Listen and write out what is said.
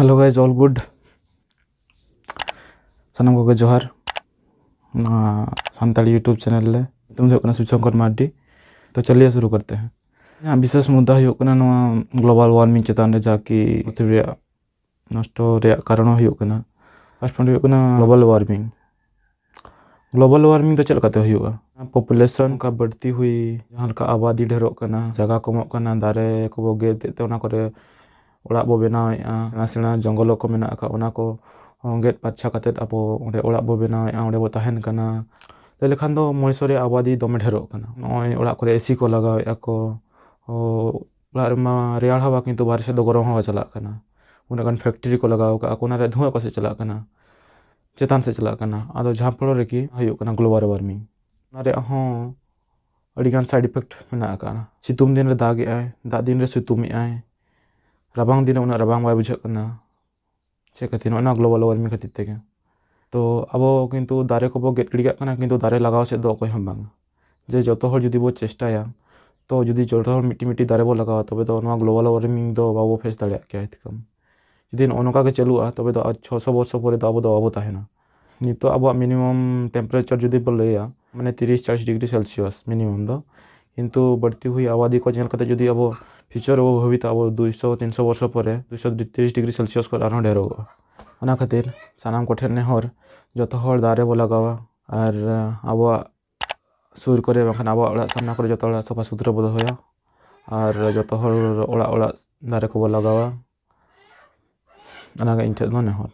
hello guys all good सामान को जोहार सानताली यूट्यूब चैनल ले तुम शिवशंकर मार्डी तो चलिए शुरू करते हैं विशेष मुद्दा ग्लोबल वार्मिंग चतान जाकि पृथ्वी नष्ट कारण first point global warming global warming तो चलते पपुलेशन का बढ़ती हुई जहाँ आबादी ढेर जगह कम दारे को गेदे ᱚᱲᱟᱜ ᱵᱚ ᱵᱮᱱᱟᱣᱮᱜᱼᱟ ᱥᱮᱬᱟ ᱥᱮᱬᱟ ᱡᱚᱝᱜᱚᱞ ᱠᱚ ᱢᱮᱱᱟᱜ ᱟᱠᱟᱫ ᱚᱱᱟ ᱠᱚ ᱜᱮᱫ ᱯᱟᱪᱷᱟ ᱠᱟᱛᱮᱫ ᱟᱵᱚ ᱚᱸᱰᱮ ᱚᱲᱟᱜ ᱵᱚ ᱵᱮᱱᱟᱣᱮᱜᱼᱟ ᱚᱸᱰᱮ ᱵᱚ ᱛᱟᱦᱮᱱ ᱠᱟᱱᱟ ᱛᱟᱦᱞᱮ ᱠᱷᱟᱱ ᱫᱚ ᱢᱚᱱᱤᱥᱚᱨ ᱨᱮᱭᱟᱜ ᱟᱵᱟᱫᱤ ᱫᱚᱢᱮ ᱰᱷᱮᱨᱚᱜ ᱠᱟᱱᱟ ᱱᱚᱜᱼᱚᱭ ᱚᱲᱟᱜ ᱠᱚᱨᱮ ᱮᱥᱤ ᱠᱚ ᱞᱟᱜᱟᱣᱮᱜᱼᱟ ᱠᱚ ᱚᱲᱟᱜ ᱨᱮᱢᱟ ᱨᱮᱭᱟᱲ ᱦᱟᱣᱟ ᱠᱤᱱᱛᱩ ᱵᱟᱨᱦᱮ ᱥᱮᱫ ᱫᱚ ᱜᱚᱨᱚᱢ ᱦᱟᱣᱟ ᱪᱟᱞᱟᱜ ᱠᱟᱱᱟ ᱩᱱᱟᱹᱜ ᱜᱟᱱ ᱯᱷᱮᱠᱴᱨᱤ ᱠᱚ ᱞᱟᱜᱟᱣ ᱠᱟᱜᱼᱟ ᱠᱚ ᱚᱱᱟᱨᱮ ᱫᱷᱩᱣᱟᱹ ᱚᱠᱟ ᱥᱮᱫ ᱪᱟᱞᱟᱜ ᱠᱟᱱᱟ ᱪᱮᱛᱟᱱ ᱥᱮᱫ ᱪᱟᱞᱟᱜ ᱠᱟᱱᱟ ᱟᱫᱚ ᱡᱟᱦᱟᱸ ᱯᱷᱳᱲᱳ ᱨᱮᱠᱤ ᱦᱩᱭᱩᱜ ᱠᱟᱱᱟ ᱜᱞᱳᱵᱟᱞ ᱳᱣᱟᱨᱢᱤᱝ ᱚᱱᱟ ᱨᱮᱭᱟᱜ ᱦᱚᱸ ᱟᱹᱰᱤᱜᱟᱱ ᱥᱟᱭᱤᱰ ᱤᱯᱷᱮᱠᱴ ᱢᱮᱱᱟᱜ ᱟᱠᱟᱫᱟ ᱥᱤᱛᱩᱝ ᱫᱤᱱ ᱨᱮ ᱫᱟᱜᱮᱜ ᱟᱭ ᱫᱟᱜ ᱫᱤᱱ ᱨᱮ ᱥᱤᱛᱩᱝᱮᱜ ᱟᱭ रबांग दिन उन रबांग बाय बुझाना चे हैं ना ग्लोबल वार्मिंग खातिर तक तो अब किंतु दारे को बो गेट करना किंतु दारे लगाओ से दो कोई हम बांग जे जो हर जुदी बो या तो जुदी जो हर मिट्टी मिट्टी दारे बो लगावा तबे तो ना ग्लोबल वार्मिंग दो बाबो फेस दाड़े क्या इतकम जुदी नौका के तबे तो छो सौ बर्ष पर अब अब तहना नित अब मिनिमम टेम्परेचर जुदी बो लैया मैंने तीस चालीस डिग्री सेलसियस मिनिमम दो କିନ୍ତୁ ବଢ଼ତି ହୁଇ ଆବାଦୀକ ଯେନ୍ କଥା ଯଦି ଆବ ଫ୍ୟୁଚର୍ ହେବ ଭବିତ ଆବ ଦୁଇଶହ ତିନିଶହ ବର୍ଷ ପରେ ଦୁଇଶହ ତିରିଶ ଡିଗ୍ରୀ ସେଲସିୟସ୍ କର ଆରଣ ଢେର ᱚᱱᱟ ᱠᱷᱟᱹᱛᱤᱨ ᱥᱟᱱᱟᱢ ᱠᱚᱴᱷᱮᱱ ᱱᱮᱦᱚᱨ ᱡᱚᱛᱚ ᱦᱚᱲ ᱫᱟᱨᱮ ᱵᱚ ᱞᱟᱜᱟᱣᱟ ᱟᱨ ᱟᱵᱚᱣᱟᱜ ᱥᱩᱨ ᱠᱚᱨᱮ ᱵᱟᱝᱠᱷᱟᱱ ᱟᱵᱚᱣᱟᱜ ᱚᱲᱟᱜ ᱥᱟᱢᱱᱟ ᱠᱚᱨᱮ ᱡᱚᱛᱚ ᱦᱚᱲᱟᱜ ᱥᱟᱯᱷᱟ ᱥᱩᱛᱨᱚ ᱵᱚ ᱫᱚᱦᱚᱭᱟ ᱟᱨ ᱡᱚᱛᱚ ᱦᱚᱲ ᱚᱲᱟᱜ ᱚᱲᱟᱜ ᱫᱟᱨᱮ ᱠᱚᱵᱚ ᱞᱟᱜᱟᱣᱟ ᱚᱱᱟᱜᱮ ᱤᱧ ᱴᱷᱮᱱ ᱫᱚ ᱱᱮᱦᱚᱨ